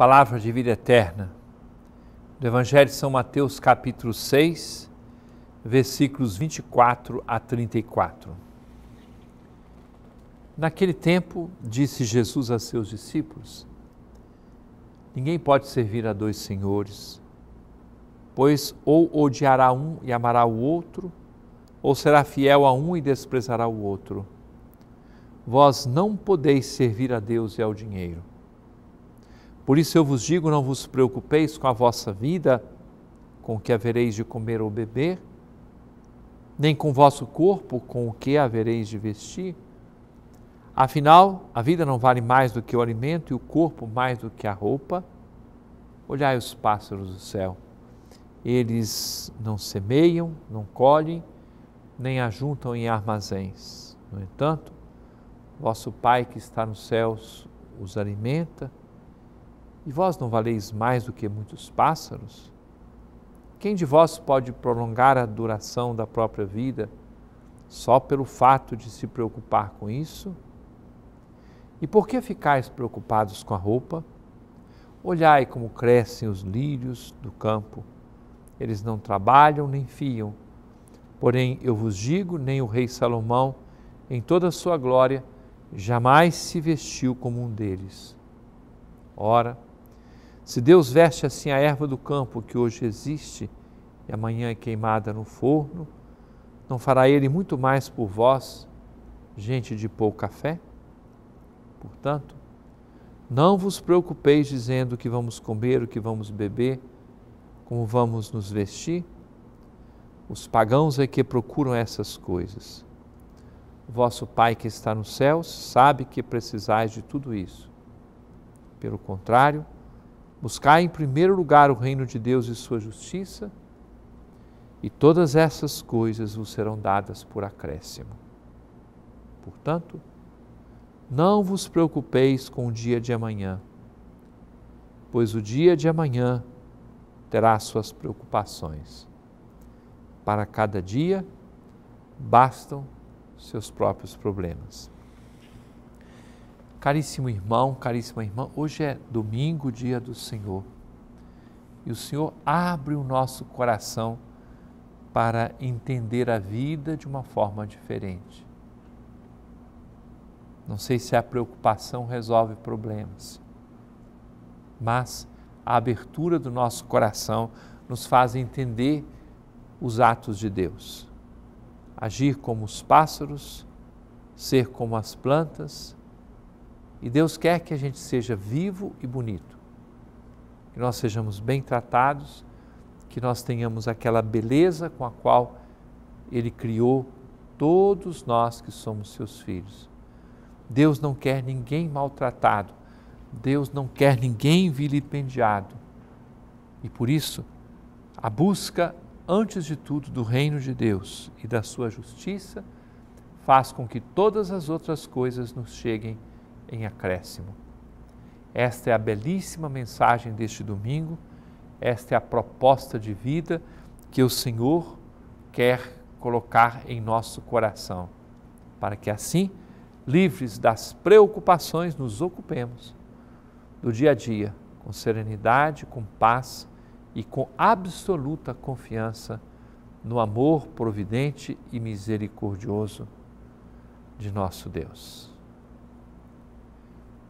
Palavra de vida eterna, do Evangelho de São Mateus, capítulo 6, versículos 24 a 34. Naquele tempo, disse Jesus a seus discípulos: Ninguém pode servir a dois senhores, pois ou odiará um e amará o outro, ou será fiel a um e desprezará o outro. Vós não podeis servir a Deus e ao dinheiro. Por isso eu vos digo: não vos preocupeis com a vossa vida, com o que havereis de comer ou beber, nem com o vosso corpo, com o que havereis de vestir. Afinal, a vida não vale mais do que o alimento e o corpo mais do que a roupa. Olhai os pássaros do céu. Eles não semeiam, não colhem, nem ajuntam em armazéns. No entanto, vosso Pai que está nos céus os alimenta. E vós não valeis mais do que muitos pássaros? Quem de vós pode prolongar a duração da própria vida só pelo fato de se preocupar com isso? E por que ficais preocupados com a roupa? Olhai como crescem os lírios do campo. Eles não trabalham nem fiam. Porém, eu vos digo, nem o rei Salomão, em toda a sua glória, jamais se vestiu como um deles. Ora, se Deus veste assim a erva do campo que hoje existe e amanhã é queimada no forno, não fará Ele muito mais por vós, gente de pouca fé? Portanto, não vos preocupeis dizendo o que vamos comer, o que vamos beber, como vamos nos vestir. Os pagãos é que procuram essas coisas. Vosso Pai que está nos céus sabe que precisais de tudo isso. Pelo contrário, Buscar em primeiro lugar o reino de Deus e sua justiça, e todas essas coisas vos serão dadas por acréscimo. Portanto, não vos preocupeis com o dia de amanhã, pois o dia de amanhã terá suas preocupações. Para cada dia bastam seus próprios problemas. Caríssimo irmão, caríssima irmã, hoje é domingo, dia do Senhor. E o Senhor abre o nosso coração para entender a vida de uma forma diferente. Não sei se a preocupação resolve problemas, mas a abertura do nosso coração nos faz entender os atos de Deus. Agir como os pássaros, ser como as plantas e Deus quer que a gente seja vivo e bonito, que nós sejamos bem tratados, que nós tenhamos aquela beleza com a qual Ele criou todos nós que somos seus filhos. Deus não quer ninguém maltratado, Deus não quer ninguém vilipendiado. E por isso, a busca, antes de tudo, do reino de Deus e da sua justiça faz com que todas as outras coisas nos cheguem em acréscimo. Esta é a belíssima mensagem deste domingo, esta é a proposta de vida que o Senhor quer colocar em nosso coração, para que assim, livres das preocupações, nos ocupemos do dia a dia, com serenidade, com paz e com absoluta confiança no amor providente e misericordioso de nosso Deus